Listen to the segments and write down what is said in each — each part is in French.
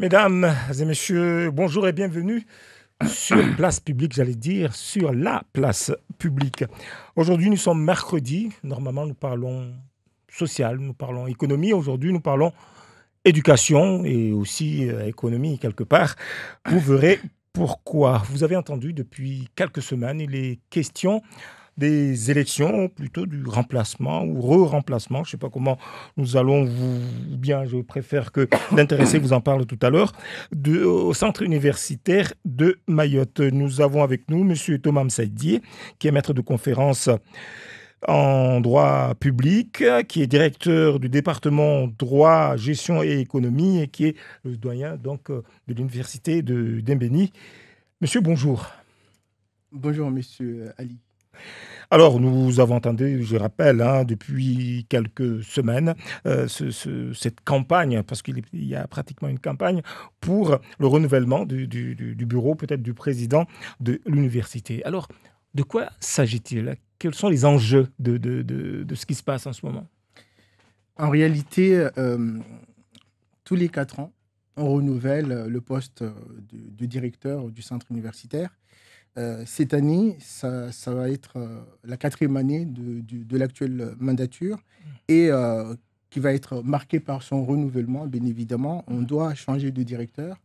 Mesdames et messieurs, bonjour et bienvenue sur place publique, j'allais dire, sur la place publique. Aujourd'hui, nous sommes mercredi. Normalement, nous parlons social, nous parlons économie. Aujourd'hui, nous parlons éducation et aussi euh, économie quelque part. Vous verrez pourquoi. Vous avez entendu depuis quelques semaines, les questions des élections, plutôt du remplacement ou re-remplacement. Je ne sais pas comment nous allons vous, bien je préfère que l'intéressé vous en parle tout à l'heure, au centre universitaire de Mayotte. Nous avons avec nous M. Thomas Msaïdier, qui est maître de conférence en droit public, qui est directeur du département droit, gestion et économie et qui est le doyen donc de l'université de d'Embéni. Monsieur, bonjour. Bonjour, monsieur Ali. Alors, nous avons entendu, je rappelle, hein, depuis quelques semaines, euh, cette campagne, parce qu'il y a pratiquement une campagne pour le renouvellement du, bureau, peut-être du président de l'université. Alors, de quoi s'agit-il Quels sont les enjeux de, ce qui se passe en ce moment En réalité, euh, tous les quatre ans, on renouvelle le poste de, directeur du centre universitaire. Euh, cette année, ça, va être euh, la quatrième année de, l'actuelle mandature mm. et euh, qui va être marquée par son renouvellement, bien évidemment. On mm. doit changer de directeur.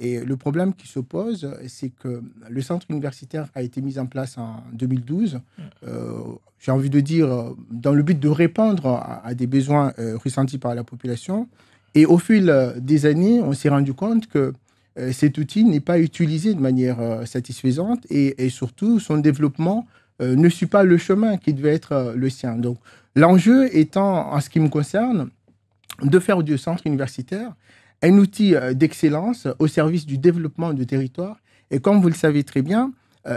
Et le problème qui se pose, c'est que le centre universitaire a été mis en place en 2012, mm. j'ai envie de dire, dans le but de répondre à, des besoins ressentis par la population. Et au fil des années, on s'est rendu compte que euh, cet outil n'est pas utilisé de manière euh, satisfaisante et, surtout son développement euh, ne suit pas le chemin qui devait être le sien. Donc l'enjeu étant, en ce qui me concerne, de faire du centre universitaire un outil d'excellence au service du développement du territoire. Et comme vous le savez très bien,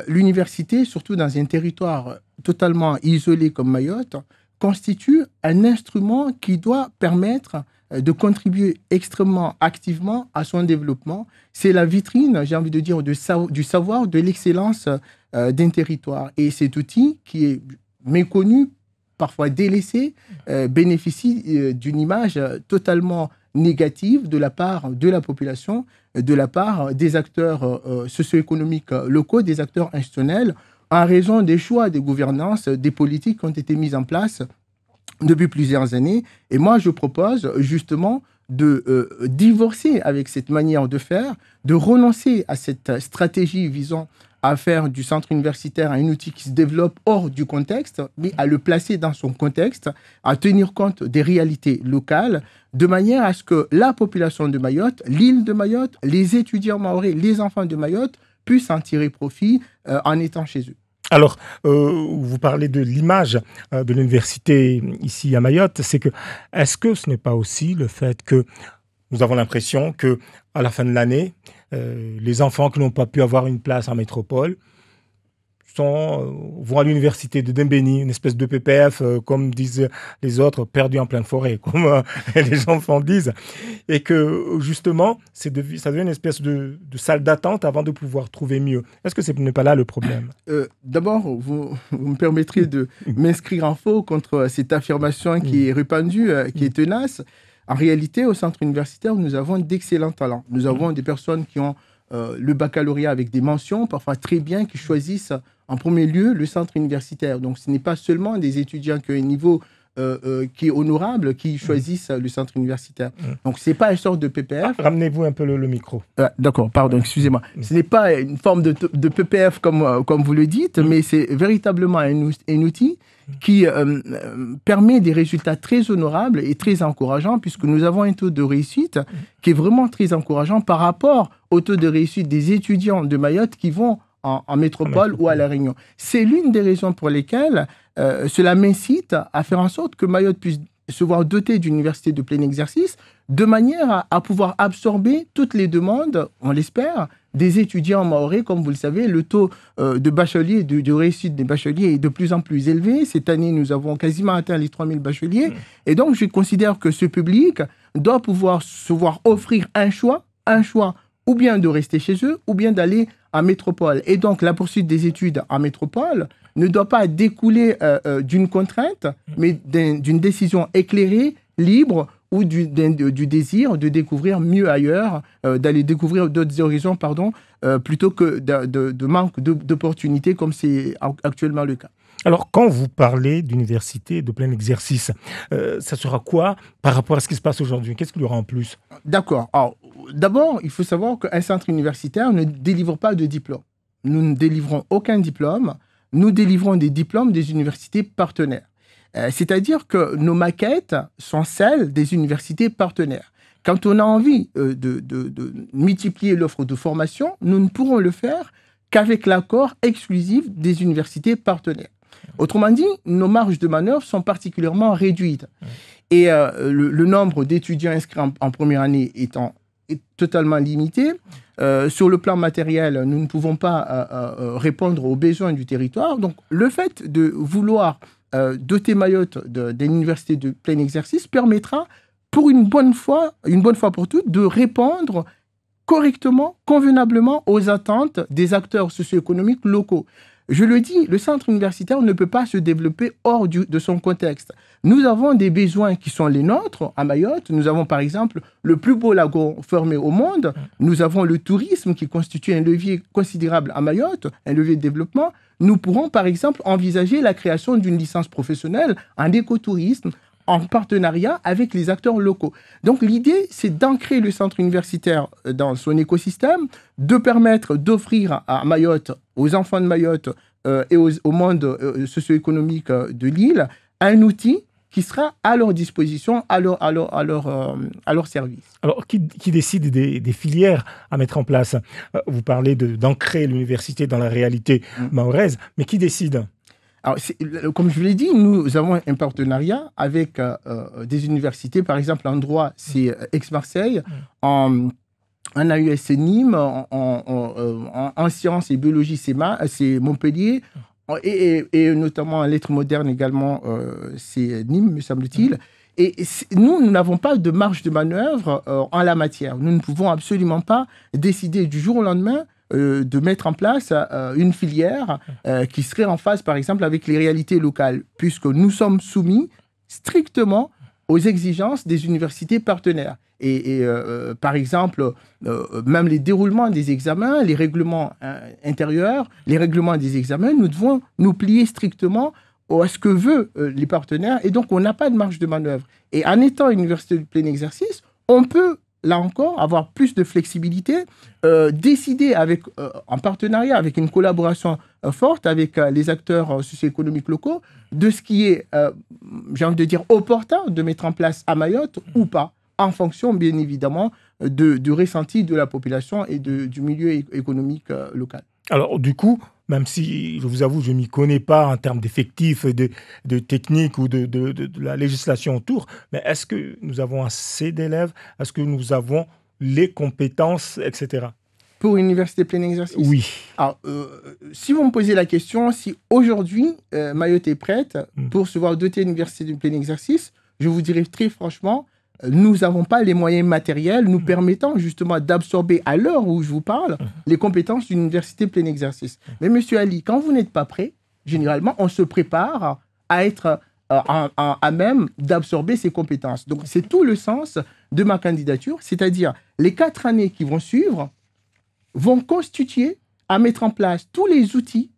l'université, surtout dans un territoire totalement isolé comme Mayotte, constitue un instrument qui doit permettre euh, de contribuer extrêmement activement à son développement. C'est la vitrine, j'ai envie de dire, du savoir, de l'excellence euh, d'un territoire. Et cet outil qui est méconnu, parfois délaissé, euh, bénéficie d'une image totalement négative de la part de la population, de la part des acteurs socio-économiques locaux, des acteurs institutionnels, en raison des choix des gouvernances, des politiques qui ont été mises en place depuis plusieurs années. Et moi, je propose justement de euh, divorcer avec cette manière de faire, de renoncer à cette stratégie visant à faire du centre universitaire un outil qui se développe hors du contexte, mais à le placer dans son contexte, à tenir compte des réalités locales, de manière à ce que la population de Mayotte, l'île de Mayotte, les étudiants maoris, les enfants de Mayotte puissent en tirer profit euh, en étant chez eux. Alors, euh, vous parlez de l'image euh, de l'université ici à Mayotte. C'est que, est-ce que ce n'est pas aussi le fait que nous avons l'impression que à la fin de l'année, euh, les enfants qui n'ont pas pu avoir une place en métropole sont, euh, vont à l'université de Dembéni, une espèce de PPF, euh, comme disent les autres, perdus en pleine forêt, comme euh, les enfants disent. Et que justement, ça devient une espèce de, salle d'attente avant de pouvoir trouver mieux. Est-ce que ce n'est pas là le problème D'abord, vous, vous, me permettrez de m'inscrire en faux contre cette affirmation qui mm. est répandue, qui est mm. tenace. En réalité, au centre universitaire, nous avons d'excellents talents. Nous avons mm. des personnes qui ont le baccalauréat avec des mentions, parfois très bien, qui choisissent en premier lieu, le centre universitaire. Donc, ce n'est pas seulement des étudiants qui ont un niveau euh, euh, qui est honorable qui mm. choisissent euh, le centre universitaire. Mm. Donc, ce n'est pas une sorte de PPF. Ah, ramenez-vous un peu le, micro. Ah, d'accord, pardon, excusez-moi. Mm. Ce n'est pas une forme de, PPF comme, comme vous le dites, mais c'est véritablement un, un, outil qui permet des résultats très honorables et très encourageants, puisque nous avons un taux de réussite qui est vraiment très encourageant par rapport au taux de réussite des étudiants de Mayotte qui vont en, métropole ou à La Réunion. C'est l'une des raisons pour lesquelles euh, cela m'incite à faire en sorte que Mayotte puisse se voir dotée d'une université de plein exercice, de manière à, pouvoir absorber toutes les demandes, on l'espère, des étudiants maorés. Comme vous le savez, le taux euh, de bacheliers, de, réussite des bacheliers est de plus en plus élevé. Cette année, nous avons quasiment atteint les 3000 bacheliers. Mmh. Et donc, je considère que ce public doit pouvoir se voir offrir un choix, un choix ou bien de rester chez eux, ou bien d'aller en métropole. Et donc, la poursuite des études en métropole ne doit pas découler euh, euh, d'une contrainte, mais d'une décision éclairée, libre ou du, désir de découvrir mieux ailleurs, euh, d'aller découvrir d'autres horizons, pardon, plutôt que de, manque d'opportunités comme c'est actuellement le cas. Alors, quand vous parlez d'université de plein exercice, ça sera quoi par rapport à ce qui se passe aujourd'hui Qu'est-ce qu'il y aura en plus D'accord d'abord, il faut savoir qu'un centre universitaire ne délivre pas de diplôme. Nous ne délivrons aucun diplôme. Nous délivrons des diplômes des universités partenaires. Euh, c'est-à-dire que nos maquettes sont celles des universités partenaires. Quand on a envie euh, de, multiplier l'offre de formation, nous ne pourrons le faire qu'avec l'accord exclusif des universités partenaires. Autrement dit, nos marges de manœuvre sont particulièrement réduites. Et euh, le, nombre d'étudiants inscrits en, en, première année étant totalement limité. Euh, sur le plan matériel, nous ne pouvons pas euh, euh, répondre aux besoins du territoire. Donc, le fait de vouloir doter Mayotte d'une université de plein exercice permettra, pour une bonne fois, une bonne fois pour toutes, de répondre correctement, convenablement aux attentes des acteurs socio-économiques locaux. Je le dis, le centre universitaire ne peut pas se développer hors de son contexte. Nous avons des besoins qui sont les nôtres à Mayotte. Nous avons par exemple le plus beau lagon formé au monde. Nous avons le tourisme qui constitue un levier considérable à Mayotte, un levier de développement. Nous pourrons par exemple envisager la création d'une licence professionnelle en écotourisme, en partenariat avec les acteurs locaux. Donc l'idée, c'est d'ancrer le centre universitaire euh, dans son écosystème, de permettre d'offrir à Mayotte, aux enfants de Mayotte euh, et au monde euh, socio-économique de l'île, un outil qui sera à leur disposition, à leur, service. Alors, qui, décide des, filières à mettre en place Vous parlez d'ancrer l'université dans la réalité mmh. mais qui décide comme je vous l'ai dit, nous avons un partenariat avec euh, euh, des universités. Par exemple, en droit, c'est euh, Aix-Marseille. Mm. En, en c'est Nîmes. En, sciences et biologie, c'est Montpellier. Mm. Et, notamment en lettres modernes également, c'est Nîmes, me semble-t-il. Mm. Et nous, nous n'avons pas de marge de manœuvre en la matière. Nous ne pouvons absolument pas décider du jour au lendemain euh, de mettre en place euh, une filière euh, qui serait en phase, par exemple, avec les réalités locales, puisque nous sommes soumis strictement aux exigences des universités partenaires. Et, par exemple, même les déroulements des examens, les règlements intérieurs, les règlements des examens, nous devons nous plier strictement à ce que veut les partenaires. Et donc, on n'a pas de marge de manœuvre. Et en étant une université de plein exercice, on peut là encore, avoir plus de flexibilité, euh, décider avec, euh, en partenariat, avec une collaboration euh, forte avec les acteurs socio-économiques locaux, de ce qui est, j'ai envie de dire, opportun de mettre en place à Mayotte ou pas, en fonction, bien évidemment, du ressenti de la population et du milieu économique local. Alors, du coup, même si je vous avoue, je ne m'y connais pas en termes d'effectifs, de, de techniques ou de, la législation autour, mais est-ce que nous avons assez d'élèves Est-ce que nous avons les compétences, etc. Pour une université pleine exercice Oui. Alors, euh, si vous me posez la question, si aujourd'hui euh, Mayotte est prête hmm. pour se voir dotée d'une de plein exercice, je vous dirais très franchement, nous n'avons pas les moyens matériels nous mm. permettant justement d'absorber à l'heure où je vous parle mm. les compétences d'une université plein exercice. Mm. Mais monsieur Ali, quand vous n'êtes pas prêt, généralement, on se prépare à être euh, à, même d'absorber ces compétences. Donc c'est tout le sens de ma candidature, c'est-à-dire les quatre années qui vont suivre vont constituer à mettre en place tous les outils,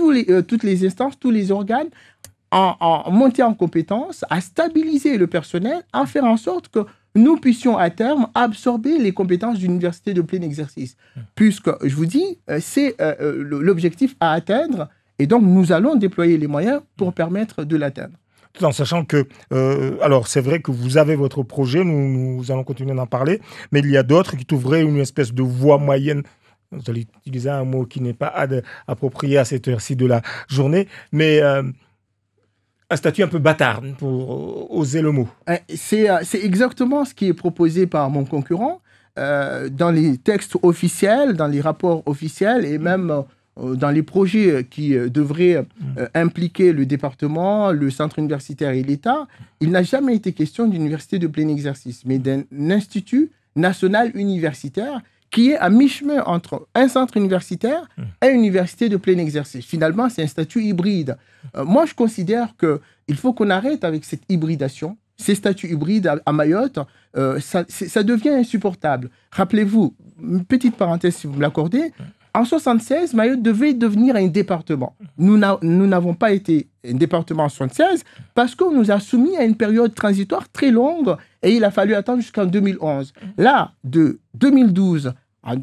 euh, toutes les instances, tous les organes en, en monter en compétences, à stabiliser le personnel, à faire en sorte que nous puissions à terme absorber les compétences d'une université de plein exercice. Hmm. Puisque, je vous dis, euh, c'est euh, euh, l'objectif à atteindre, et donc nous allons déployer les moyens pour hmm. permettre de l'atteindre tout en sachant que, alors c'est vrai que vous avez votre projet, nous, nous allons continuer d'en parler, mais il y a d'autres qui trouveraient une espèce de voie moyenne. Vous allez utiliser un mot qui n'est pas approprié à cette heure-ci de la journée, mais un statut un peu bâtard pour oser le mot. Euh, euh, c'est exactement ce qui est proposé par mon concurrent euh, dans les textes officiels, dans les rapports officiels et même dans les projets qui devraient mm. impliquer le département, le centre universitaire et l'État. Il n'a jamais été question d'université de plein exercice, mais d'un institut national universitaire qui est à mi-chemin entre un centre universitaire hmm. et une université de plein exercice. Finalement, c'est un statut hybride. Euh, moi, je considère qu'il faut qu'on arrête avec cette hybridation. Ces statuts hybrides à, Mayotte, euh, ça, devient insupportable. Rappelez-vous, une petite parenthèse si vous me l'accordez, hmm. En 1976, Mayotte devait devenir un département. Nous n'avons pas été un département en 1976 parce qu'on nous a soumis à une période transitoire très longue et il a fallu attendre jusqu'en 2011. Là, de 2012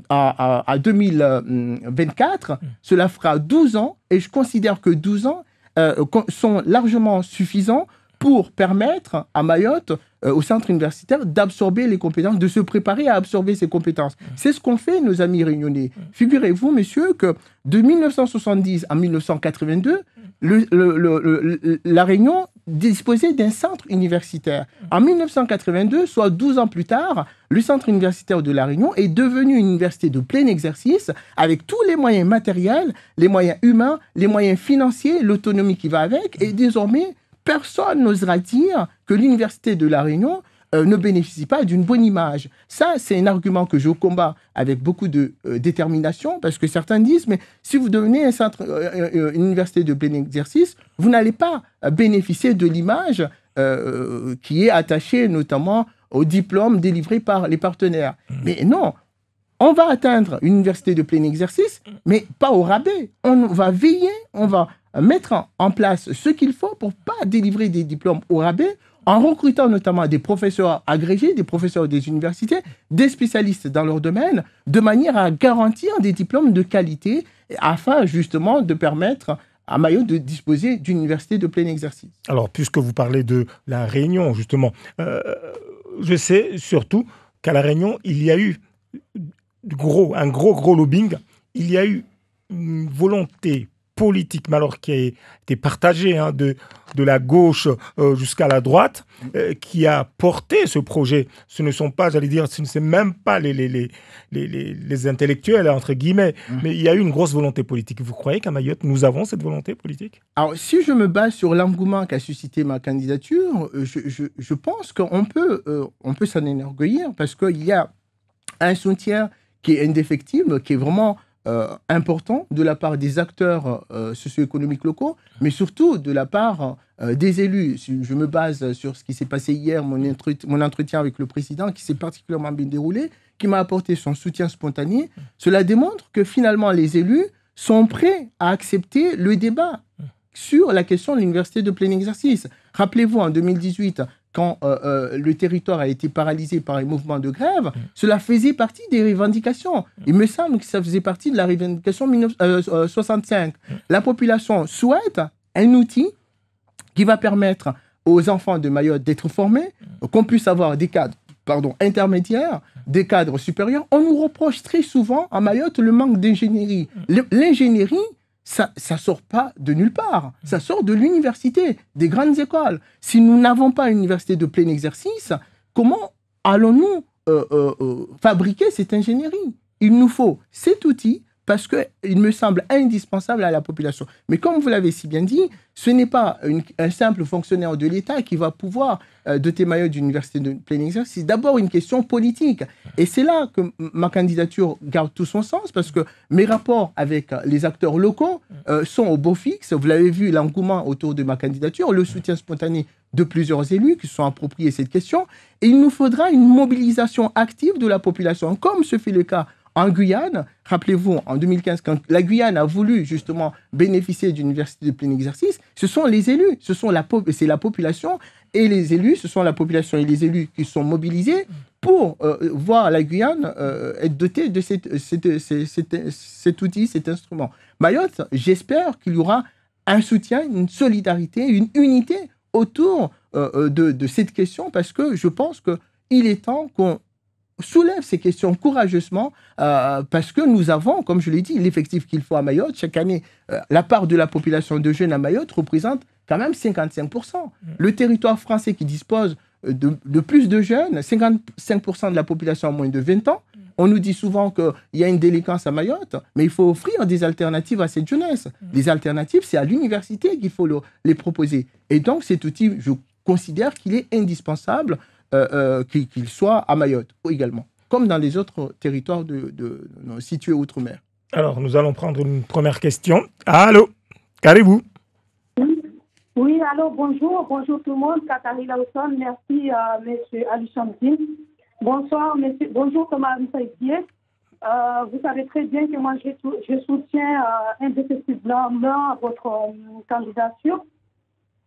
à, 2024, cela fera 12 ans et je considère que 12 ans euh, sont largement suffisants pour permettre à Mayotte, euh, au centre universitaire, d'absorber les compétences, de se préparer à absorber ces compétences. C'est ce qu'ont fait nos amis réunionnais. Figurez-vous, messieurs, que de 1970 à 1982, la Réunion disposait d'un centre universitaire. En 1982, soit 12 ans plus tard, le centre universitaire de La Réunion est devenu une université de plein exercice avec tous les moyens matériels, les moyens humains, les moyens financiers, l'autonomie qui va avec, et désormais personne n'osera dire que l'université de La Réunion euh, ne bénéficie pas d'une bonne image. Ça, c'est un argument que je combats avec beaucoup de euh, détermination, parce que certains disent, mais si vous devenez un centre, euh, une université de plein exercice, vous n'allez pas bénéficier de l'image qui est attachée notamment au diplôme délivré par les partenaires. Mmh. Mais non, on va atteindre une université de plein exercice, mais pas au rabais. On va veiller, on va mettre en place ce qu'il faut pour pas délivrer des diplômes au rabais en recrutant notamment des professeurs agrégés, des professeurs des universités, des spécialistes dans leur domaine, de manière à garantir des diplômes de qualité afin justement de permettre à Mayotte de disposer d'une université de plein exercice. Alors, puisque vous parlez de la Réunion, justement, euh, je sais surtout qu'à la Réunion, il y a eu gros, un gros, gros lobbying. Il y a eu une volonté politique, malheureusement qui a été partagée hein, de, de la gauche euh, jusqu'à la droite, euh, qui a porté ce projet. Ce ne sont pas, j'allais dire, ce ne sont même pas les, les, les, les, les intellectuels, entre guillemets, mmh. mais il y a eu une grosse volonté politique. Vous croyez qu'à Mayotte, nous avons cette volonté politique Alors, si je me base sur l'engouement qu'a suscité ma candidature, euh, je, je, je pense qu'on peut, on peut s'en énorgueillir parce qu'il y a un soutien qui est indéfectible, qui est vraiment euh, important de la part des acteurs euh, socio-économiques locaux, mais surtout de la part euh, des élus. Je me base sur ce qui s'est passé hier, mon, entretien avec le président, qui s'est particulièrement bien déroulé, qui m'a apporté son soutien spontané. Cela démontre que finalement, les élus sont prêts à accepter le débat sur la question de l'université de plein exercice. Rappelez-vous, en 2018, quand euh, euh, le territoire a été paralysé par les mouvements de grève, mm. cela faisait partie des revendications. Il me semble que ça faisait partie de la revendication 1965. Euh, mm. La population souhaite un outil qui va permettre aux enfants de Mayotte d'être formés, mm. qu'on puisse avoir des cadres pardon, intermédiaires, des cadres supérieurs. On nous reproche très souvent à Mayotte le manque d'ingénierie. L'ingénierie, ça ne sort pas de nulle part. Mmh. Ça sort de l'université, des grandes écoles. Si nous n'avons pas une université de plein exercice, comment allons-nous euh, euh, euh, fabriquer cette ingénierie Il nous faut cet outil parce qu'il me semble indispensable à la population. Mais comme vous l'avez si bien dit, ce n'est pas un simple fonctionnaire de l'État qui va pouvoir de euh, doter Mayotte d'une université de plein exercice. C'est d'abord une question politique. Et c'est là que ma candidature garde tout son sens, parce que mes rapports avec euh, les acteurs locaux euh, sont au beau fixe. Vous l'avez vu, l'engouement autour de ma candidature, le soutien spontané de plusieurs élus qui se sont appropriés cette question. Et il nous faudra une mobilisation active de la population, comme ce fait le cas en Guyane, rappelez-vous, en 2015, quand la Guyane a voulu justement bénéficier d'une université de plein exercice, ce sont les élus, ce sont la, c'est la population et les élus, ce sont la population et les élus qui sont mobilisés pour euh, voir la Guyane euh, être dotée de cet outil, cet instrument. Mayotte, j'espère qu'il y aura un soutien, une solidarité, une unité autour euh, de, de, cette question parce que je pense qu'il est temps qu'on soulève ces questions courageusement euh, parce que nous avons, comme je l'ai dit, l'effectif qu'il faut à Mayotte. Chaque année, euh, la part de la population de jeunes à Mayotte représente quand même 55%. Mm. Le territoire français qui dispose euh, de, plus de jeunes, 55% de la population en moins de 20 ans. Mm. On nous dit souvent qu'il y a une délinquance à Mayotte, mais il faut offrir des alternatives à cette jeunesse. Des mm. alternatives, c'est à l'université qu'il faut les proposer. Et donc cet outil, je considère qu'il est indispensable euh, euh, qu'il soit à Mayotte également, comme dans les autres territoires de, situés outre-mer. Alors, nous allons prendre une première question. Allô, qu'allez-vous Oui, allô, bonjour, bonjour tout le monde. Catherine Lawson, merci, à euh, monsieur Bonsoir, monsieur, bonjour Thomas Moussaïdier. Euh, vous savez très bien que moi, je, je soutiens euh, indéfectiblement votre candidature.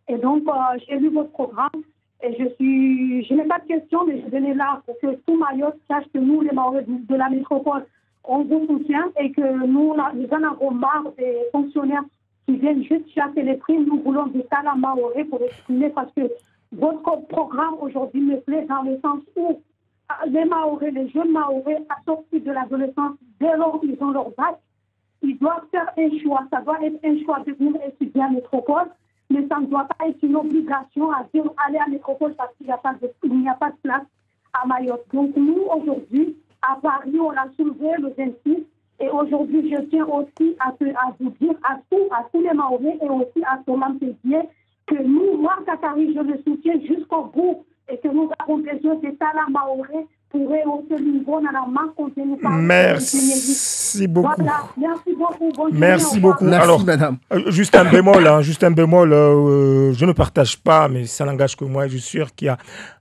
Et donc, j'ai lu votre programme et je suis, je n'ai pas de question, mais je venais là pour que tout Mayotte sache que nous, les Maoris de la métropole, on vous soutient et que nous, nous en avons marre des fonctionnaires qui viennent juste chasser les primes. Nous voulons du talent maoré pour exprimer parce que votre programme aujourd'hui me plaît dans le sens où ah, les Maorés, les jeunes Maorés, à sortir de l'adolescence, dès lors qu'ils ont leur bac, ils doivent faire un choix. Ça doit être un choix de devenir la métropole mais ça ne doit pas être une obligation à dire aller à métropole parce qu'il n'y a, pas de, il n'y a pas de place à Mayotte. Donc nous, aujourd'hui, à Paris, on a soulevé le 26 et aujourd'hui, je tiens aussi à, vous dire à tous, à tous les Maoris et aussi à Thomas bien que nous, moi, Katari, je le soutiens jusqu'au bout et que nous avons besoin d'État la Maoré Merci beaucoup. Merci beaucoup. Merci Alors, madame. Euh, juste un bémol, hein, juste un bémol. Euh, euh, je ne partage pas, mais ça n'engage que moi. Je suis sûr qu'il y a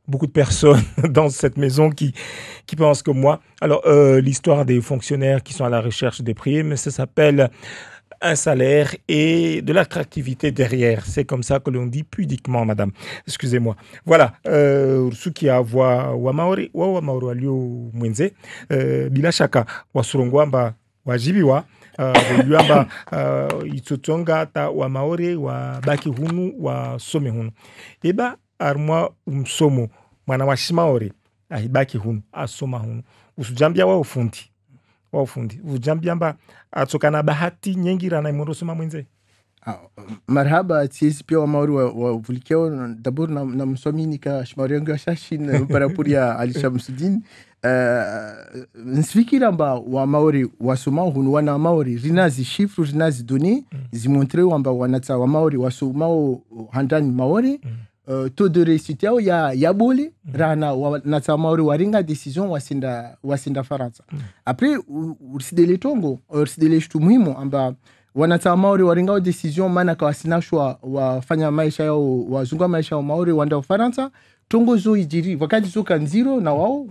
beaucoup de personnes dans cette maison qui, qui pensent comme moi. Alors, l'histoire des fonctionnaires qui sont à la recherche des primes, ça s'appelle un salaire et de l'attractivité derrière. C'est comme ça que l'on dit pudiquement, madame. Excusez-moi. Voilà, Ursukia euh, euh, euh, wa maori, wa maori alio mwenze, bila shaka wasurungwamba wa voliwamba uh, wa ta wa baki hunu wasome eh hunu ben, iba arimwa umsomo mwana wa shimaori, ahibaki hunu asoma hunu usujambia wa ufundi wa ufundi vujambyamba atsokana bahati nyengirana imondosoma mwenze ah, marhaba tsiezi pia wamauri wavulikeo wa dabord namswaminika na shmauriangu ashashin ya alishamsudin uh, eh, nsifikira mba wamaori wasoma hunu wana maori rinazi shifru rinazi duni mm. zimontre wamba wanatsa wamaori wasomao handani maori mm Euh, taux de réussite yao ya, ya bole mm. raha na, wa, na tsamauri warenga wasinda, wasinda faransa mm. apres urisidele tongo urisidele shitu muhimu amba wanatsa maori waringao decision maana kawasinashwa wafanya maisha yao wazunga maisha yao maori wanda ufaransa tongo zo e wakati zo kanziro na wao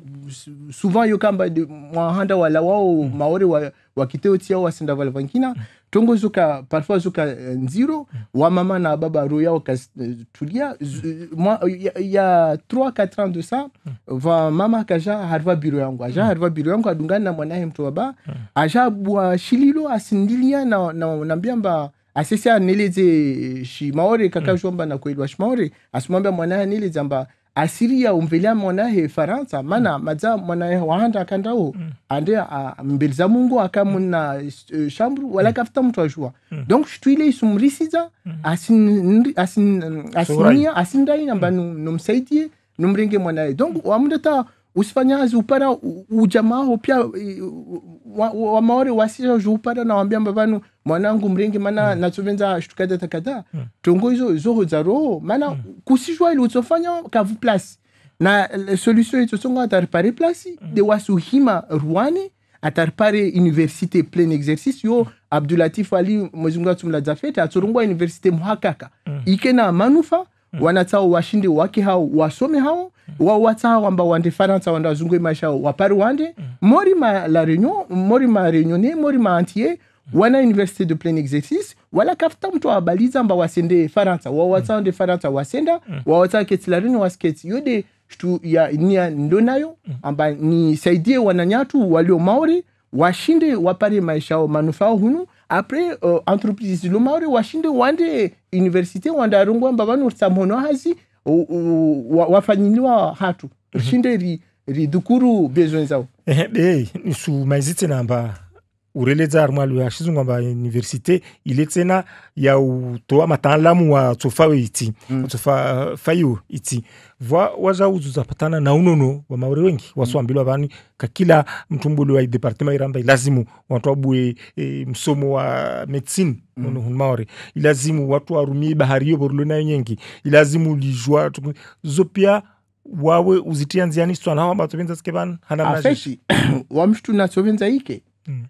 souvent yo kamba mwahanda wala wao mm. maore wa, wakiteo tia yao wasenda vala vankina tongo zo ka parfois zo ka nziro eh, wa mama na baba ro yao ka eh, tulia il ya a 3 4 ans de ça va mama ka ja harva biro yango aja harva biro yango adungana na mwanaye mtu baba aja bwa shililo asindilia na, na, na mbiamba asese aneleze shimaore kakajomba mm. na shi shimaore asimwambia mwanaye aneleze amba asiria umvelya mwanahe faransa mana mm. madza mwanahe wahanda akandawo mm. ande mbeli za mungu akamunna mm. uh, eh, shambru wala mm. kafuta mtu ajua mm. donc shituile isumrisiza asiniya mm. asin, asin, asindaina mba mm. numsaidie num numrenge mwanahe donc wamundata usifanyazi upara ujamaaho pya wamaore wasija ju upara nawambia mbavanu mwanangu mringi maana mm. natsopedza vitu kadha takadha mm. tongo izo izorodza roho maana mm. kusizwa ili utsofanya kavu plasi na eh, solution itsosongo ataripare plasi mm. de wasuhima ruane ataripare universite plein exercice yo mm. abdulatif ali mwezungu atsumladza fete atsorongwa universite muhakaka mm. ike na manufa mm. wanatsao washinde wake hao wasome hao mm. wao watsao amba wande faransa wanda wazungu e maisha hao wapari wande mm. mori ma la réunion mori ma réunionnais mori ma antier wana université de plein exercice mtu awabaliza mba wasende faransa wawatsao nde faransa wasenda mm. wawatsa wasketi yode shtu ya nia ndo nayo mm. amba nisaidie wananyatu walio maori washinde wapare maisha maishao manufao hunu apres uh, entreprise zilo maori washinde wande universite wande arongwa amba vanortsa mhono hazi wafanyiliwa hatu mm -hmm. shinde ri, ri besoin zao ehe maizite namba ureleza ari mwalu ya shizungwa mba universite ile tsena ya utoa mataalamu wa tsofa iti mm. tsofa uh, fayo iti vwa waza uzuzapatana na unono wa maure wengi waswambilwa mm. vani kakila mtumbulu wa departema iramba ilazimu watu abue e, msomo wa medicine mm. unu hun maure ilazimu watu warumie bahari yo borulo na yengi ilazimu lijwa zopia wawe uzitia nziani swana hawa mbatsovenza sike vanu hana mnafeshi wamshtu natsovenza ike mm.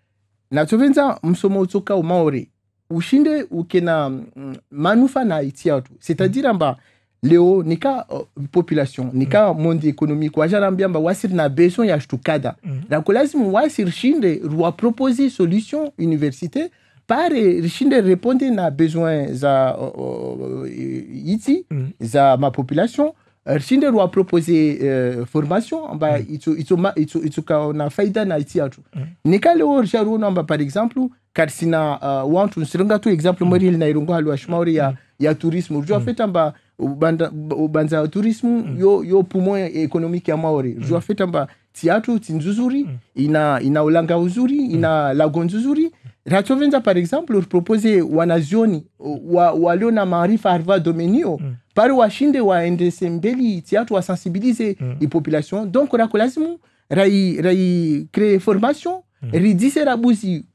suis msomo utuka umaori ushinde ukina mm, manufa na haiti atu c'est-à-dire leo nika population nika mm. monde économique wajarambiyamba wasir na besoin ya shtukada mm. solution université pare rishinde reponde na besoin za uh, uh, iti Euh, rishindirwa propose uh, formation amba itsokaona faida na iti atro nikaleo risharo amba par exemple kary sina uh, wantro nisirenga to exemple mori ili nairongo halo ashmauri ya, ya tourisme rjo afeta amba ubanza tourisme mm. yo, yo poumon économique ya maori rjo afeta amba ti atro ti ina, ina ulanga uzuri ina lago nzuzuri Ratiovenza par exemple proposer wanazioni wa, walio na maarifa harva domenio mm. pari washinde waendese mbeli tiatu sensibiliser mm. populations. donc a lazimu rai, rai créé formation mm. ridise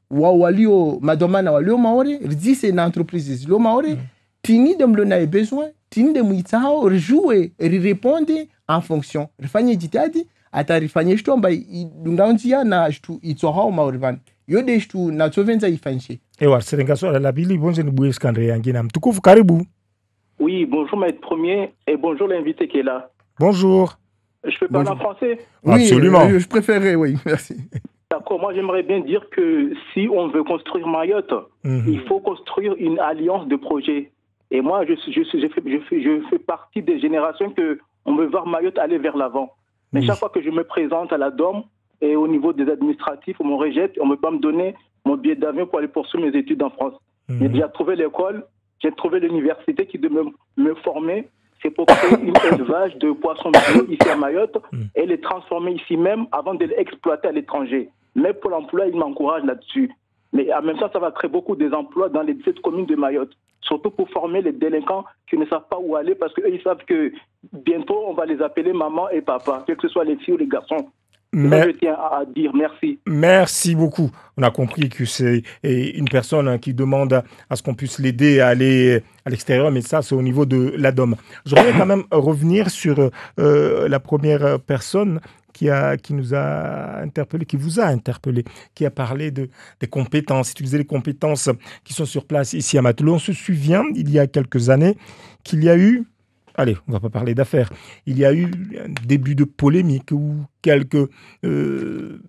ou wa walio madomana walio maore ridise na entreprise zilio maore mm. tini de Mlona naye besoin tini de mwitsao rijue répondre en fonction rifanye il ata rifanye xitomba idungaunziya na xitu itswahao maori yode shtu natsovenza ifanyishe ewa eh, serengaswala la pili bonje ni buyeskandre yangina mtukufu karibu oui bonjour maître premier et bonjour l'invité qui est là bonjour je peux parler en français absolument euh, je, je oui merci D'accord, moi j'aimerais bien dire que si on veut construire Mayotte, mhm. il faut construire une alliance de projets. Et moi, je, je, je, fais, je, fais, je fais partie des générations que on veut voir Mayotte aller vers l'avant. Mais chaque fois que je me présente à la DOM, et au niveau des administratifs, on me rejette, on ne veut pas me donner mon billet d'avion pour aller poursuivre mes études en France. Mhm. J'ai déjà trouvé l'école, j'ai trouvé l'université qui devait me former. C'est pour créer une élevage de poissons bio ici à Mayotte mhm. et les transformer ici même avant de les exploiter à l'étranger. Mais pour l'emploi, ils m'encouragent là-dessus. Mais en même temps, ça va créer beaucoup des emplois dans les 17 communes de Mayotte. Surtout pour former les délinquants qui ne savent pas où aller parce qu'ils savent que bientôt, on va les appeler maman et papa, que ce soit les filles ou les garçons je tiens à dire merci. Merci beaucoup. On a compris que c'est eh, une personne hein, qui demande à ce qu'on puisse l'aider à aller à l'extérieur, mais ça, c'est au niveau de l'ADOM. Je voudrais quand même revenir sur euh, la première personne qui, nous a interpellé, qui vous a interpellé, qui a parlé de, des compétences, utiliser les compétences qui sont sur place ici à Matelot. On se souvient, il y a quelques années, qu'il y a eu allez, on ne va pas parler d'affaires, il y a eu un début de polémique ou quelques euh,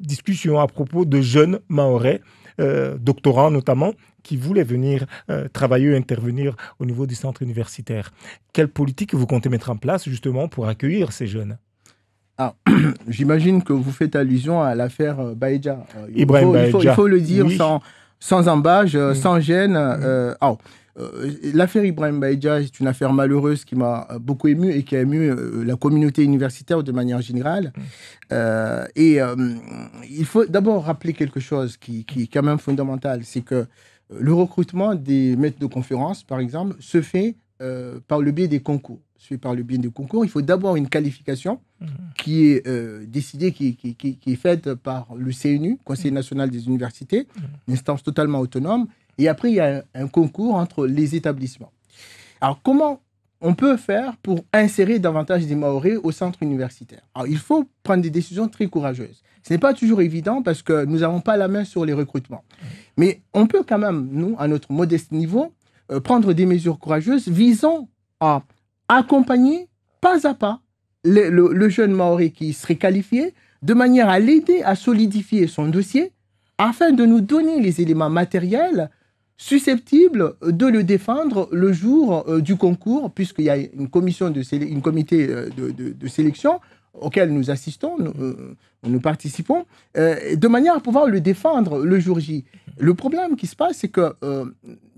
discussions à propos de jeunes maorais, euh, doctorants notamment, qui voulaient venir euh, travailler ou intervenir au niveau du centre universitaire. Quelle politique vous comptez mettre en place justement pour accueillir ces jeunes ah, J'imagine que vous faites allusion à l'affaire Baïdja. Il, il, faut, le dire sans, sans embâche, sans gêne. Oh. Euh, l'affaire Ibrahim Baïdja est une affaire malheureuse qui m'a euh, beaucoup ému et qui a ému euh, la communauté universitaire de manière générale. Mm. et il faut d'abord rappeler quelque chose qui, est quand même fondamental, c'est que le recrutement des maîtres de conférences, par exemple, se fait par le biais des concours. par le biais des concours, il faut d'abord une qualification mm. qui est décidée, qui, est faite par le CNU, Conseil mm. national des universités, une instance totalement autonome, et après, il y a un, concours entre les établissements. Alors, comment on peut faire pour insérer davantage des Maoris au centre universitaire Alors, il faut prendre des décisions très courageuses. Ce n'est pas toujours évident parce que nous n'avons pas la main sur les recrutements. Mais on peut quand même, nous, à notre modeste niveau, euh, prendre des mesures courageuses visant à accompagner pas à pas le, le jeune Maori qui serait qualifié, de manière à l'aider à solidifier son dossier afin de nous donner les éléments matériels susceptible de le défendre le jour euh, du concours, puisqu'il y a une commission de une comité euh, de sélection auquel nous assistons, nous, euh, nous participons, euh, de manière à pouvoir le défendre le jour J. Le problème qui se passe, c'est qu'il euh,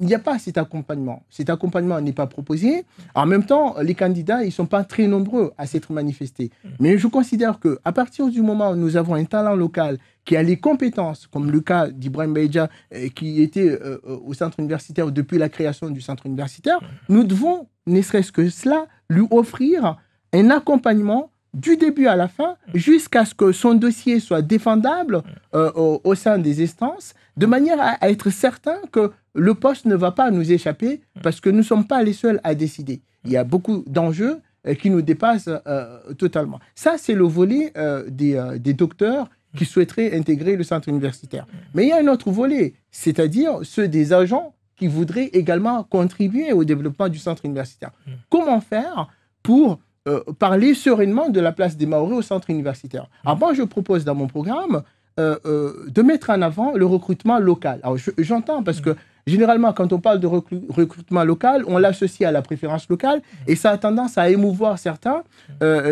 n'y a pas cet accompagnement. Cet accompagnement n'est pas proposé. En même temps, les candidats, ils ne sont pas très nombreux à s'être manifestés. Mais je considère qu'à partir du moment où nous avons un talent local qui a les compétences, comme le cas d'Ibrahim Beidja, qui était au centre universitaire depuis la création du centre universitaire, nous devons, ne serait-ce que cela, lui offrir un accompagnement du début à la fin, jusqu'à ce que son dossier soit défendable euh, au, sein des instances, de manière à, être certain que le poste ne va pas nous échapper, parce que nous ne sommes pas les seuls à décider. Il y a beaucoup d'enjeux euh, qui nous dépassent euh, totalement. Ça, c'est le volet des, des, docteurs qui souhaiteraient intégrer le centre universitaire. Mais il y a un autre volet, c'est-à-dire ceux des agents qui voudraient également contribuer au développement du centre universitaire. Comment faire pour euh, parler sereinement de la place des Maoris au centre universitaire. Mmh. Alors moi, je propose dans mon programme euh, euh, de mettre en avant le recrutement local. Alors j'entends parce mmh. que généralement, quand on parle de recrutement local, on l'associe à la préférence locale mmh. et ça a tendance à émouvoir certains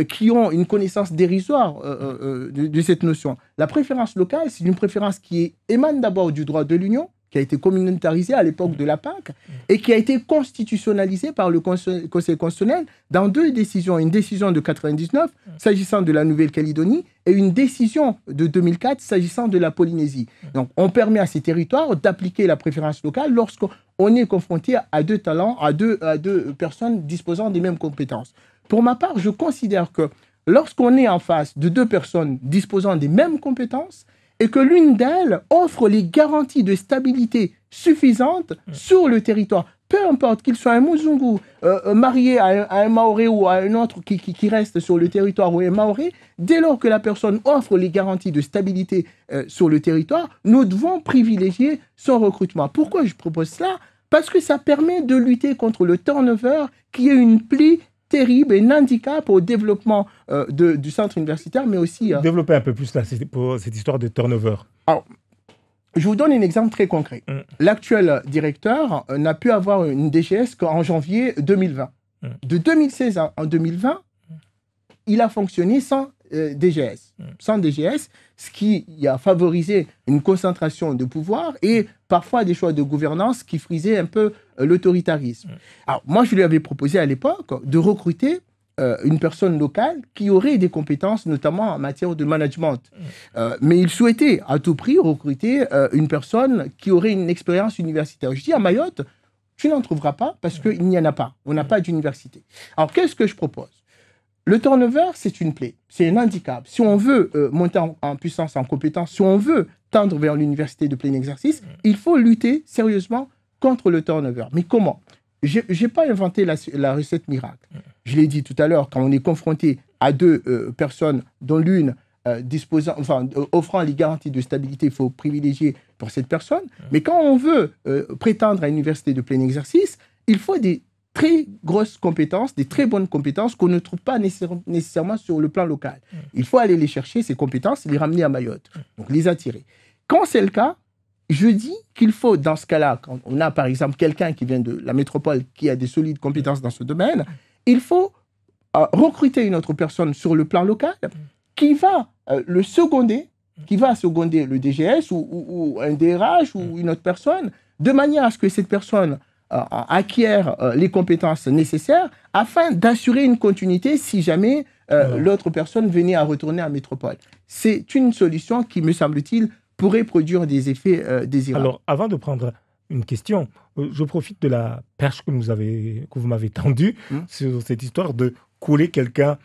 qui ont une connaissance dérisoire de cette notion. La préférence locale, c'est une préférence qui émane d'abord du droit de l'Union, qui a été communautarisé à l'époque de la PAC et qui a été constitutionnalisé par le Conseil constitutionnel dans deux décisions. Une décision de 99 s'agissant de la Nouvelle-Calédonie et une décision de 2004 s'agissant de la Polynésie. Donc, on permet à ces territoires d'appliquer la préférence locale lorsqu'on est confronté à deux talents, à deux, à deux personnes disposant des mêmes compétences. Pour ma part, je considère que lorsqu'on est en face de deux personnes disposant des mêmes compétences, et que l'une d'elles offre les garanties de stabilité suffisantes mm. sur le territoire. Peu importe qu'il soit un Muzungu euh, euh, marié à un, Maoré ou à un autre qui, reste sur le territoire ou un Maoré, dès lors que la personne offre les garanties de stabilité euh, sur le territoire, nous devons privilégier son recrutement. Pourquoi je propose cela Parce que ça permet de lutter contre le turnover qui est une plie terrible et un handicap au développement euh, de, du centre universitaire, mais aussi... Euh, Développer un peu plus cette histoire de turnover. Alors, je vous donne un exemple très concret. Mm. L'actuel directeur euh, n'a pu avoir une DGS qu'en janvier 2020. Mm. De 2016 à, en 2020, il a fonctionné sans euh, DGS, hmm. sans DGS, ce qui a favorisé une concentration de pouvoir et parfois des choix de gouvernance qui frisaient un peu euh, l'autoritarisme. Hmm. Alors moi, je lui avais proposé à l'époque de recruter euh, une personne locale qui aurait des compétences, notamment en matière de management. Hmm. mais il souhaitait à tout prix recruter une personne qui aurait une expérience universitaire. Je dis à Mayotte, tu n'en trouveras pas parce qu'il n'y en a pas. On n'a pas d'université. Alors qu'est-ce que je propose le turnover, c'est une plaie, c'est un handicap. Si on veut euh, monter en, puissance, en compétence, si on veut tendre vers l'université de plein exercice, mm. il faut lutter sérieusement contre le turnover. Mais comment Je n'ai pas inventé la, recette miracle. Mm. Je l'ai dit tout à l'heure, quand on est confronté à deux euh, personnes, dont l'une euh, offrant les garanties de stabilité, il faut privilégier pour cette personne. Mm. Mais quand on veut prétendre à une université de plein exercice, il faut des très grosses compétences, des très bonnes compétences qu'on ne trouve pas nécessairement sur le plan local. Il faut aller les chercher, ces compétences, les ramener à Mayotte, donc les attirer. Quand c'est le cas, je dis qu'il faut, dans ce cas-là, quand on a par exemple quelqu'un qui vient de la métropole qui a des solides compétences dans ce domaine, il faut euh, recruter une autre personne sur le plan local qui va euh, le seconder, qui va seconder le DGS ou, ou un DRH ou une autre personne, de manière à ce que cette personne euh, acquiert euh, les compétences nécessaires afin d'assurer une continuité si jamais euh, l'autre personne venait à retourner en métropole. C'est une solution qui, me semble-t-il, pourrait produire des effets désirables. Alors, avant de prendre une question, je profite de la perche que, nous avez, que vous m'avez tendue hum. sur cette histoire de couler quelqu'un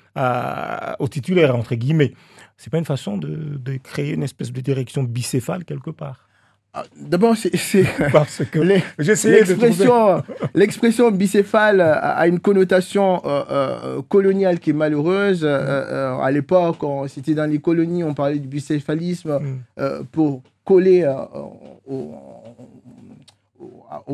au titulaire, entre guillemets. C'est pas une façon de, créer une espèce de direction bicéphale quelque part ah, d'abord, c'est parce que l'expression l'expression bicéphale euh, a une connotation euh, euh, coloniale qui est malheureuse. à l'époque, c'était dans les colonies, on parlait du bicéphalisme mm. pour coller au,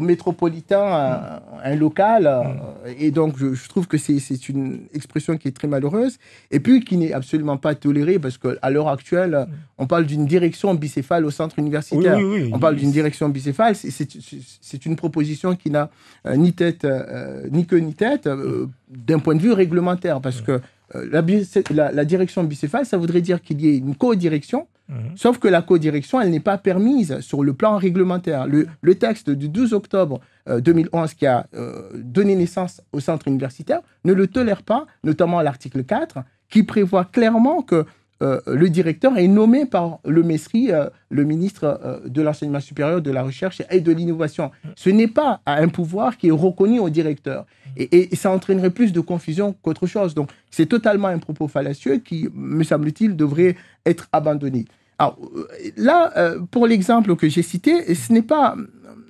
métropolitain un local. Mm. Et donc, je, trouve que c'est une expression qui est très malheureuse et puis qui n'est absolument pas tolérée parce qu'à l'heure actuelle, on parle d'une direction bicéphale au centre universitaire. on parle d'une direction bicéphale. C'est une proposition qui n'a euh, ni tête, euh, ni queue, ni tête euh, d'un point de vue réglementaire parce que la, la, direction bicéphale, ça voudrait dire qu'il y ait une co-direction Mhm. Sauf que la codirection, elle n'est pas permise sur le plan réglementaire. Le, texte du 12 octobre 2011 euh, qui a euh, donné naissance au centre universitaire ne le tolère pas, notamment l'article 4, qui prévoit clairement que euh, le directeur est nommé par le MESRI, euh, le ministre euh, de l'Enseignement supérieur, de la Recherche et de l'Innovation. Ce n'est pas un pouvoir qui est reconnu au directeur. Et, et ça entraînerait plus de confusion qu'autre chose. Donc, c'est totalement un propos fallacieux qui, me semble-t-il, devrait être abandonné. Alors, là, pour l'exemple que j'ai cité, ce n'est pas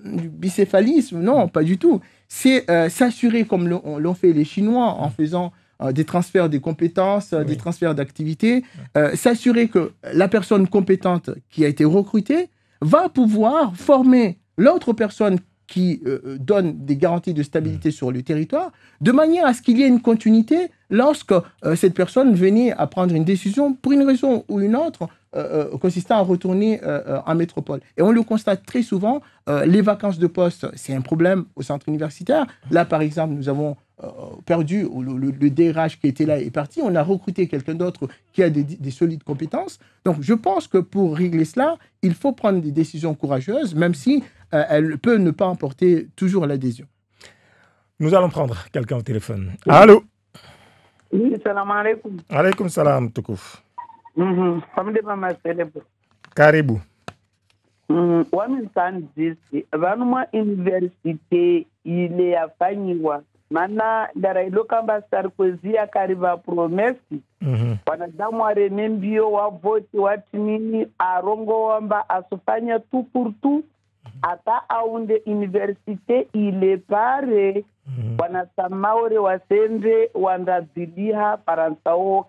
du bicéphalisme, non, pas du tout. C'est s'assurer, comme l'ont fait les Chinois en faisant euh, des transferts euh, des compétences, des transferts d'activités, euh, s'assurer que la personne compétente qui a été recrutée va pouvoir former l'autre personne qui donne des garanties de stabilité mm. sur le territoire, de manière à ce qu'il y ait une continuité lorsque cette personne venait à prendre une décision pour une raison ou une autre consistant à retourner en métropole. Et on le constate très souvent, les vacances de poste, c'est un problème au centre universitaire. Là, par exemple, nous avons euh, perdu, le, le, DRH qui était là est parti, on a recruté quelqu'un d'autre qui a des, solides compétences. Donc je pense que pour régler cela, il faut prendre des décisions courageuses, même si euh, elle peut ne pas emporter toujours l'adhésion. Nous allons prendre quelqu'un au téléphone. Allô salam alaykoum. Alaikum salam, Toukouf. Mm Caribou. il est mana Darailo sarkozi Sarkozy akariva promesi mhm. wanadamu wa Renembio wavoti wati nini arongowamba asofanya tu pour tu mhm. ata aunde universite ile pare mhm. wanasamaure wasembe mama paransawo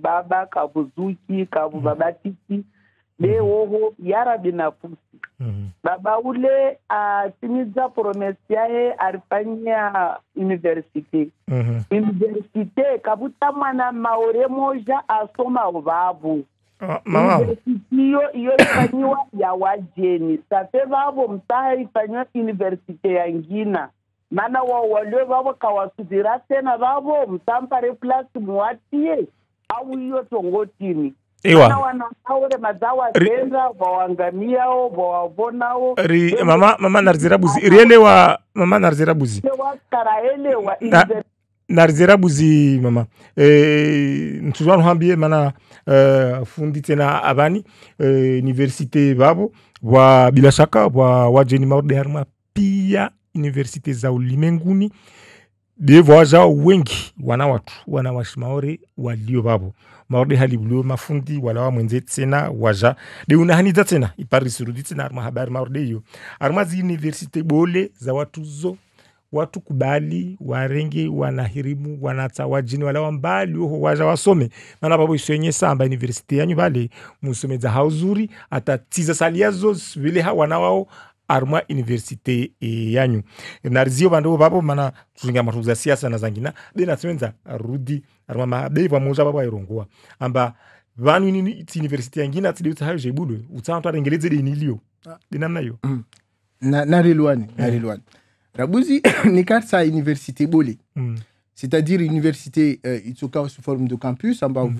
baba kavubaba zuki kavubabatiki mm -hmm ɓe woho yara ɓe nafusi mhm. baba ule a timidza promesi yaye arifanyia universite mhm. universite kabuta mwana maore moja asoma vavo ah, universitiyo iyo ifanyiwa ya wajeni safe vavo mtaha ifanyiwa universite ya ngina mana wawalio vavo kawasuzira sena vavo mtampare plasi muwatiye au iyo tongotini iwa wana aure ri mama mama narizira buzi rielewa mama narizira buzi wakaraelewa na, narizira buzi mama e, nuhambie mana uh, fundi tena abani uh, e, universite vavo wa bila shaka wa wajeni maorde harima pia universite za ulimwenguni devwazao wengi wana watu wana washimaore walio vavo maorde halibulio mafundi wala wa mwenze tsena waja de hanidza tsena surudi tsena arima habari maorde iyo zi universite bole za watuzo watu kubali warengi wanahirimu wanatsa wajini wala wambali oho waja wasome mana babo iswenye samba universite yanyu vale musomedza hauzuri atatiza salia zo vile ha wana wao ari université universite eh, yanyu narizio vandu vavo mana turinga matuvu za siasa na zangina denatsevenza rudi ari mwa mabei vamozha vavo airongowa amba vanu inini tiuniversite yangina tideuti hayo zveibudwe utsantu arengeredze deni de ah. denamna iyo mm. na narelwani eh. rabuzi nikati sa universite ibole mm. c'est-à-dire université euh, Itsuka sous forme de campus en bas mm.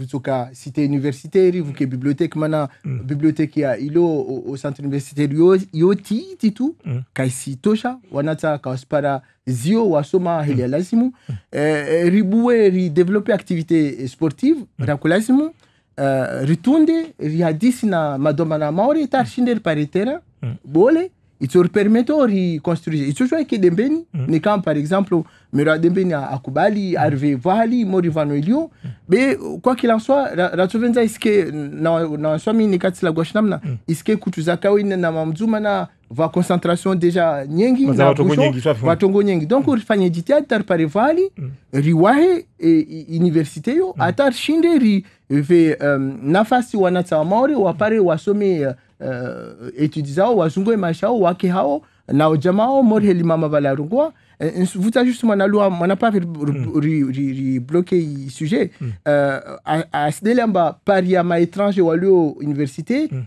cité universitaire vous mm. bibliothèque mana mm. bibliothèque a ilo au, au centre universitaire yoti titu mm. kaisi tosha wanata kaspara zio wasoma mm. hele lazimu mm. euh, euh ribuwe ri développer activité sportive mm. rakulazimu euh, ritunde rihadisi madomana maori tarshinde mm. paritera mm. bole Ituri permite ori construire. Itujua dembeni mm. ni kama par exemple Mira dembeni akubali mm. arve vali mori ilio mm. be kwa kila swa ratuvenza iske na na swami kati la gwashi namna mm. iske kutuzaka wina na mamzuma na va concentration deja nyingi na watongo donc mm. rifanye jitihada tar pare vali mm. riwahe e, universite yo mm. atar shinde ri um, nafasi wanatsa maori wapare wasome uh, études eh, zao wazungu e machao wake hao na jamao ujamaa wao vous limama vous eh, eh, vuta justement na loi pas bloqué le sujet mm. asideliamba par ya ou à l'université mm.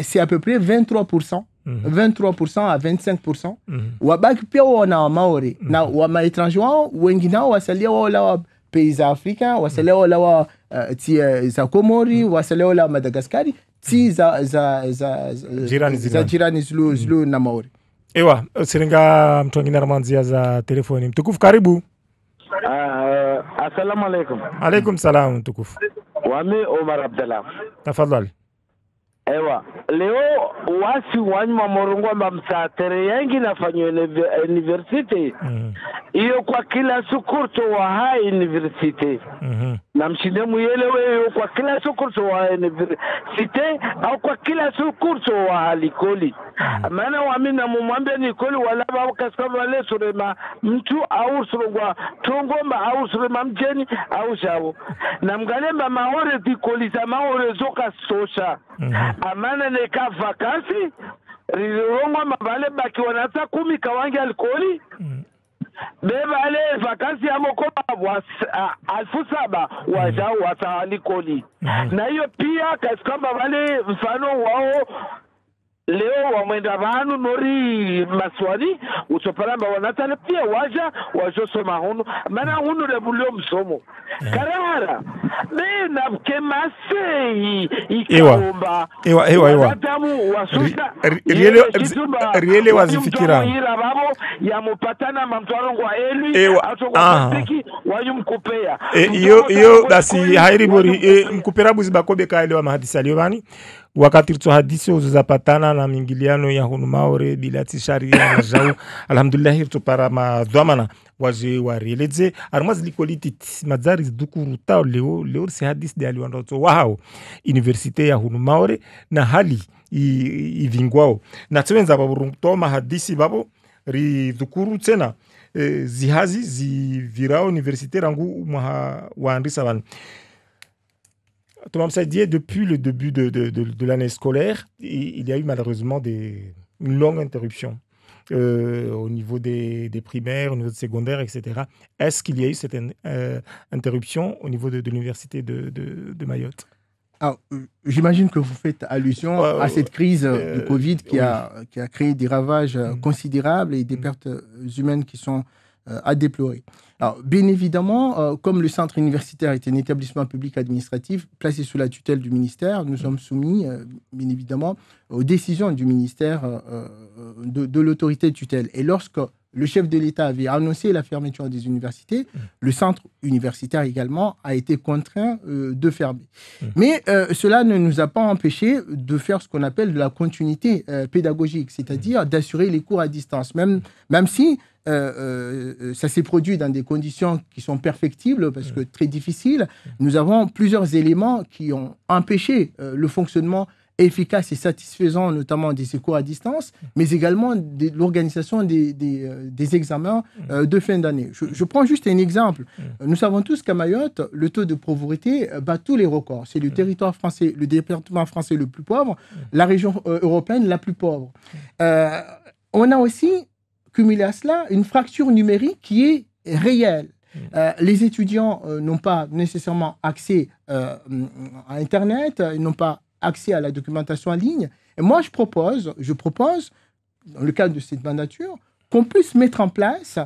c'est à peu près 23% 23% mm-hmm. à 25% ou à wabaki a maori mm-hmm. na étranger na wamaétranger guinée ou à wasalia ou la pays africain wasalia wao la wa mm. ti ou à wasalia ou là madagascar si mhm. za, za, za, za, jirani, za, jirani mhm. na Maori. Ewa, siringa mtu wengine anamwanzia za telefoni. Mtukufu, karibu. Uh, ah, asalamu ah, alaikum. Alaikum salam mtukufu. Wami Omar Abdallah. Tafadhali. Ewa, leo wasi wanyuma morongo amba msatere yangi nafanywa university. Mm kwa kila sukurto wa ha universite mm -hmm. na mshinde muyelewe yo kwa kila sukurto wa universite au kwa kila sukurto wa halikoli mm -hmm. maana wami namumwambia nikoli walaba kasikama wale surema mtu au surongwa tongomba au surema mjeni au shavo na mgalemba maore za maore zoka sosha mm -hmm. amana neka vakansi rilirongwa mavale baki wanasa kumi kawangi alikoli mm -hmm beba ale vakansi ya mokoba wa alfu saba waja mm. watawali koli mm-hmm. na hiyo pia kwamba wale mfano wao leo wamwenda vanu nori maswali usopalamba wanatale pia waja wajosoma hunu mana hunu levulio msomo yeah. karara menavke maseyi ikaomba wanadamu wasusa riele vavo yamupatana mamtwarongo ah. wa elwi wanyu mkupea eh, iyo basi hairibori eh, mkupera bwizi bakobe kaelewa mahadisi aliyovani wakati ritohadisi uzozapatana na mingiliano ya hunumaore bilati sharia na jau alhamdulillah ritopara madhamana waje wareledze arimwa ziliko zidukuruta leo leo si hadisi de aliwandoto wahao universite ya hunumaore na hali ivingwao na tsewenza vavo rutoma hadisi ridhukuru tsena e, zihazi zivirao universite rangu mwaha waandisa vanhu Thomas dit, depuis le début de, de, de, l'année scolaire, il, y a eu malheureusement des, une longue interruption euh, au niveau des, des, primaires, au niveau des secondaires, etc. Est-ce qu'il y a eu cette euh, interruption au niveau de, l'université de Mayotte ah, euh, j'imagine que vous faites allusion à cette crise de du Covid qui, a, qui a créé des ravages mm. considérables et des mm. pertes humaines qui sont euh, à déplorer. Alors, bien évidemment, euh, comme le centre universitaire est un établissement public administratif placé sous la tutelle du ministère, nous sommes soumis, euh, bien évidemment, aux décisions du ministère de, l'autorité de tutelle. Et lorsque le chef de l'État avait annoncé la fermeture des universités, mmh. le centre universitaire également a été contraint de fermer. Mmh. Mais cela ne nous a pas empêché de faire ce qu'on appelle de la continuité pédagogique, c'est-à-dire mmh. d'assurer les cours à distance, même, même si euh, euh, euh, ça s'est produit dans des conditions qui sont perfectibles, parce que très difficiles. Nous avons plusieurs éléments qui ont empêché le fonctionnement efficace et satisfaisant, notamment des secours à distance, mais également de l'organisation des, examens de fin d'année. Je, prends juste un exemple. Nous savons tous qu'à Mayotte, le taux de pauvreté bat tous les records. C'est le territoire français, le département français le plus pauvre, la région européenne la plus pauvre. on a aussi cumuler à cela une fracture numérique qui est réelle. Mm. Euh, les étudiants euh, n'ont pas nécessairement accès euh, à Internet, ils n'ont pas accès à la documentation en ligne. Et moi, je propose, je propose, dans le cadre de cette mandature, qu'on puisse mettre en place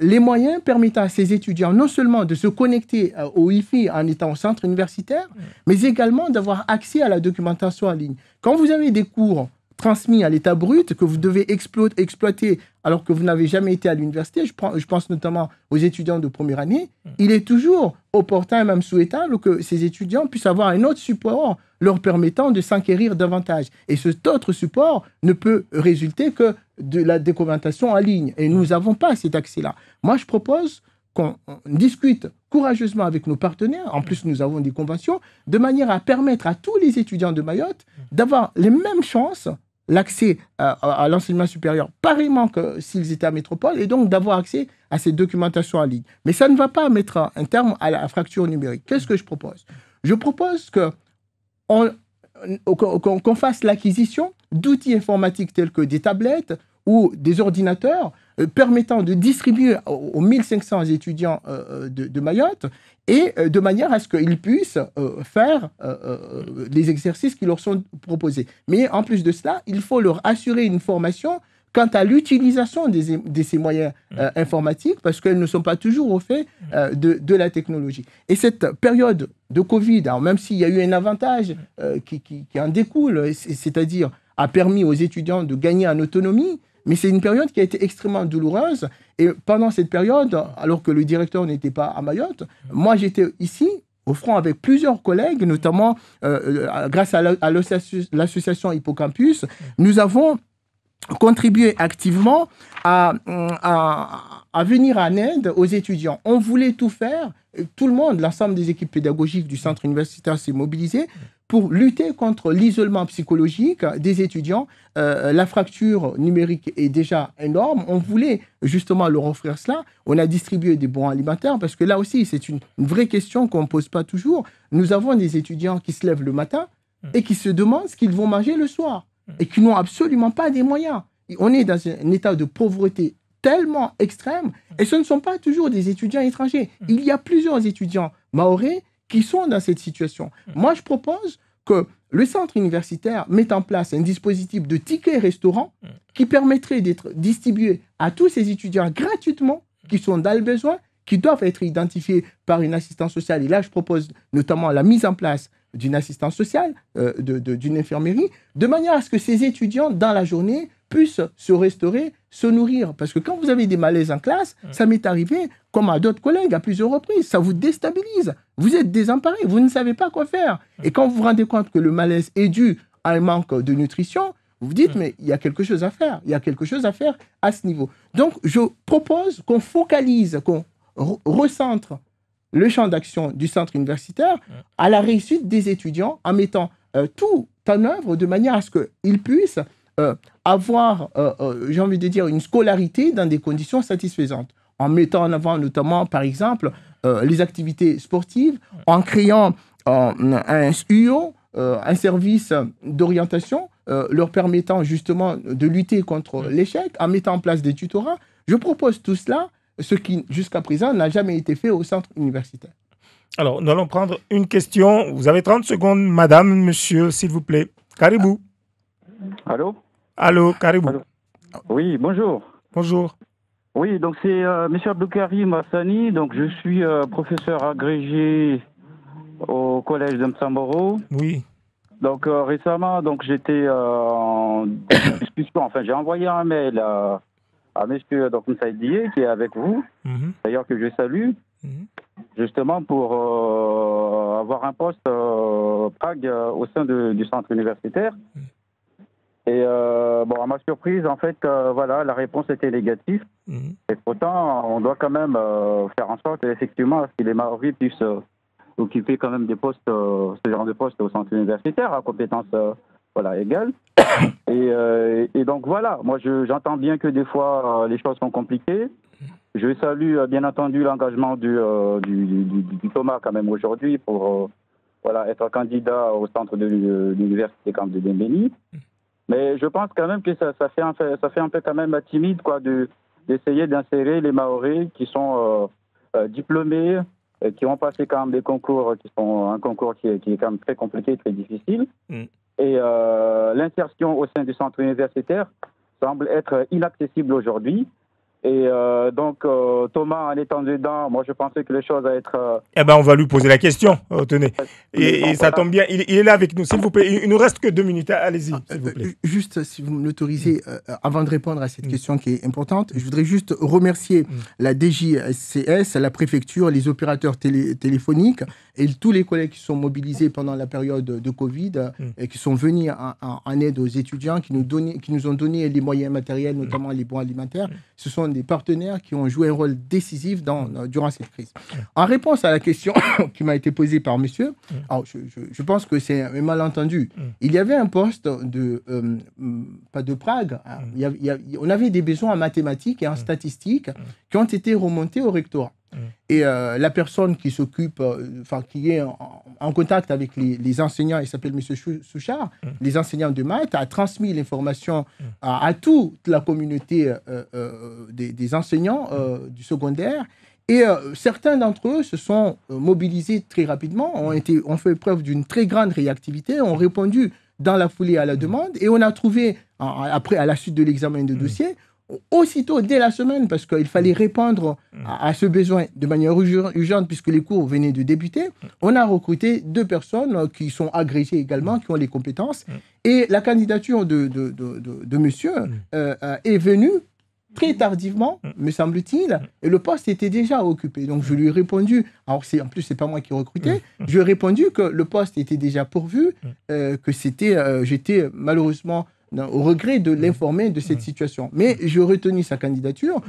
les moyens permettant à ces étudiants non seulement de se connecter au Wi-Fi en étant au centre universitaire, mm. mais également d'avoir accès à la documentation en ligne. Quand vous avez des cours transmis à l'état brut que vous devez exploiter alors que vous n'avez jamais été à l'université, je, je, pense notamment aux étudiants de première année, hmm. il est toujours opportun et même souhaitable que ces étudiants puissent avoir un autre support leur permettant de s'enquérir davantage. Et cet autre support ne peut résulter que de la documentation en ligne. Et nous n'avons hmm. pas cet accès-là. Moi, je propose qu'on discute courageusement avec nos partenaires, en plus nous avons des conventions, de manière à permettre à tous les étudiants de Mayotte d'avoir les mêmes chances l'accès à, l'enseignement supérieur pareillement que s'ils étaient à métropole et donc d'avoir accès à ces documentations en ligne. Mais ça ne va pas mettre un terme à la fracture numérique. Qu'est-ce que je propose Je propose que euh, qu'on fasse l'acquisition d'outils informatiques tels que des tablettes ou des ordinateurs euh, permettant de distribuer aux, 1500 étudiants euh, euh, de, Mayotte et de manière à ce qu'ils puissent faire les exercices qui leur sont proposés. Mais en plus de cela, il faut leur assurer une formation quant à l'utilisation de, ces moyens mmh. informatiques, parce qu'elles ne sont pas toujours au fait mmh. de, la technologie. Et cette période de Covid, même s'il y a eu un avantage mmh. qui, qui, en découle, c'est-à-dire a permis aux étudiants de gagner en autonomie, mais c'est une période qui a été extrêmement douloureuse. Et pendant cette période, alors que le directeur n'était pas à Mayotte, moi j'étais ici au front avec plusieurs collègues, notamment euh, euh, grâce à l'association Hippocampus, nous avons contribué activement à, à, à venir en aide aux étudiants. On voulait tout faire tout le monde, l'ensemble des équipes pédagogiques du centre universitaire s'est mobilisé pour lutter contre l'isolement psychologique des étudiants. Euh, la fracture numérique est déjà énorme. On voulait justement leur offrir cela. On a distribué des bons alimentaires parce que là aussi, c'est une, vraie question qu'on ne pose pas toujours. Nous avons des étudiants qui se lèvent le matin et qui se demandent ce qu'ils vont manger le soir et qui n'ont absolument pas des moyens. On est dans un état de pauvreté tellement extrêmes. Mm. Et ce ne sont pas toujours des étudiants étrangers. Mm. Il y a plusieurs étudiants maorés qui sont dans cette situation. Mm. Moi, je propose que le centre universitaire mette en place un dispositif de tickets restaurant qui permettrait d'être distribué à tous ces étudiants gratuitement qui sont dans le besoin, qui doivent être identifiés par une assistance sociale. Et là, je propose notamment la mise en place d'une assistance sociale, euh, d'une infirmerie, de manière à ce que ces étudiants, dans la journée, puissent se restaurer se nourrir. Parce que quand vous avez des malaises en classe, mm. ça m'est arrivé, comme à d'autres collègues, à plusieurs reprises, ça vous déstabilise. Vous êtes désemparé, vous ne savez pas quoi faire. Et quand vous vous rendez compte que le malaise est dû à un manque de nutrition, vous vous dites, mm. mais il y a quelque chose à faire, il y a quelque chose à faire à ce niveau. Donc, je propose qu'on focalise, qu'on recentre le champ d'action du centre universitaire mm. à la réussite des étudiants en mettant euh, tout en œuvre de manière à ce qu'ils puissent euh, avoir, euh, euh, j'ai envie de dire, une scolarité dans des conditions satisfaisantes, en mettant en avant notamment, par exemple, les activités sportives, en créant un UO, un service d'orientation leur permettant justement de lutter contre mm. l'échec en mettant en place des tutorats. Je propose tout cela, ce qui jusqu'à présent n'a jamais été fait au centre universitaire. Alors, nous allons prendre une question. Vous avez 30 secondes, madame, monsieur, s'il vous plaît. Caribou. Allô Allô, Karim. Oui, bonjour. Bonjour. Oui, donc c'est euh, M. Abdoukari Massani. Donc je suis euh, professeur agrégé au collège de Msamboro. Oui. Donc euh, récemment, donc j'étais en Enfin, j'ai envoyé un mail à, M. Monsieur donc qui est avec vous. Mhm. D'ailleurs que je salue. Mhm. Justement pour avoir un poste au sein du centre universitaire. Mhm. Et euh, bon, à ma surprise, en fait, euh, voilà, la réponse était négative. Mhm. Et pourtant, on doit quand même euh, faire en sorte, effectivement, que les Maoris puissent occuper quand même des postes, ce genre de postes au centre universitaire, à compétences voilà, égales. et, et, donc voilà, moi j'entends bien que des fois les choses sont compliquées. Je salue bien entendu l'engagement du, du, Thomas quand même aujourd'hui pour voilà, être candidat au centre de, l'université Camp de Dembéni. Mm. Mais je pense quand même que ça, fait, un, fait peu quand même timide quoi, d'essayer d'insérer les Maoris qui sont euh, euh, diplômés, et qui ont passé quand même des concours qui sont un concours qui est, quand même très compliqué, très difficile. Mm. Et euh, l'insertion au sein du centre universitaire semble être inaccessible aujourd'hui. Et euh, donc, euh, Thomas, en étant dedans, moi, je pensais que les choses allaient être. Euh, eh ben, on va lui poser la question. Oh, tenez. Et, ça tombe bien. Il, est là avec nous, s'il vous plaît. Il ne reste que deux minutes. Ah, allez-y, s'il vous plaît. Juste, si vous m'autorisez, mm. avant de répondre à cette mm. question qui est importante, je voudrais juste remercier mm. la DJCS, la préfecture, les opérateurs téléphoniques et tous les collègues qui sont mobilisés pendant la période de Covid et qui sont venus en, aide aux étudiants, qui nous, qui nous ont donné les moyens matériels, notamment les bons alimentaires. Ce sont des partenaires qui ont joué un rôle décisif dans, durant cette crise. En réponse à la question qui m'a été posée par monsieur, mm. je, pense que c'est un malentendu. Mm. Il y avait un poste de, euh, pas de Prague, hein. mm. on avait des besoins en mathématiques et en statistiques qui ont été remontés au rectorat. Mm. Et euh, la personne qui s'occupe, euh, enfin, qui est en, contact avec les, enseignants, il s'appelle M. Souchard, mm. les enseignants de maths, a transmis l'information mm. à, toute la communauté euh, des, des, enseignants du secondaire. Et certains d'entre eux se sont mobilisés très rapidement, ont, été, ont fait preuve d'une très grande réactivité, ont répondu dans la foulée à la demande, et on a trouvé, après, à la suite de l'examen de dossier, aussitôt dès la semaine parce qu'il fallait répondre mm. à, ce besoin de manière urgente puisque les cours venaient de débuter. Mm. On a recruté deux personnes euh, qui sont agrégées également, qui ont les compétences. Mm. Et la candidature de, monsieur euh, euh, est venue très tardivement, me semble-t-il, et le poste était déjà occupé. Donc je lui ai répondu, alors c'est en plus c'est pas moi qui recrutais, je lui ai répondu que le poste était déjà pourvu, que c'était, j'étais malheureusement au regret de l'informer de cette situation. Mais je retenu sa candidature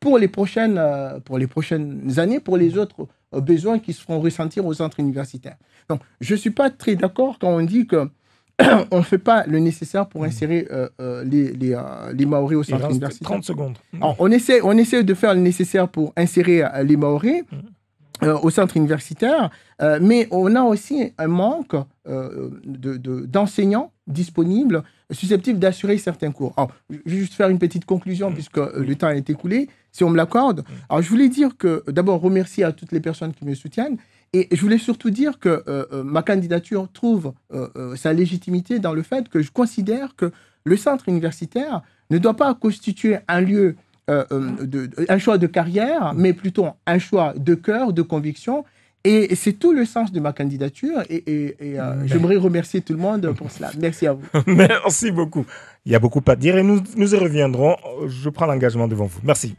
pour les prochaines, euh, pour les prochaines années, pour les autres euh, besoins qui se feront ressentir au centre universitaire. Donc, je ne suis pas très d'accord quand on dit que on ne fait pas le nécessaire pour insérer euh, les, les, les, Maoris au centre universitaire. 30 secondes. on, essaie, on essaie de faire le nécessaire pour insérer les Maoris au centre universitaire, mais on a aussi un manque d'enseignants de, d'enseignants disponibles susceptible d'assurer certains cours. Alors, je vais juste faire une petite conclusion mm. puisque euh, le temps est écoulé, si on me l'accorde. Mm. Alors, je voulais dire que, d'abord, remercier à toutes les personnes qui me soutiennent. Et je voulais surtout dire que euh, euh, ma candidature trouve sa légitimité dans le fait que je considère que le centre universitaire ne doit pas constituer un lieu, de, un choix de carrière, mais plutôt un choix de cœur, de conviction, et c'est tout le sens de ma candidature et, euh, j'aimerais remercier tout le monde pour cela. Merci à vous. Merci beaucoup. Il y a beaucoup à dire et nous y reviendrons. Je prends l'engagement devant vous. Merci.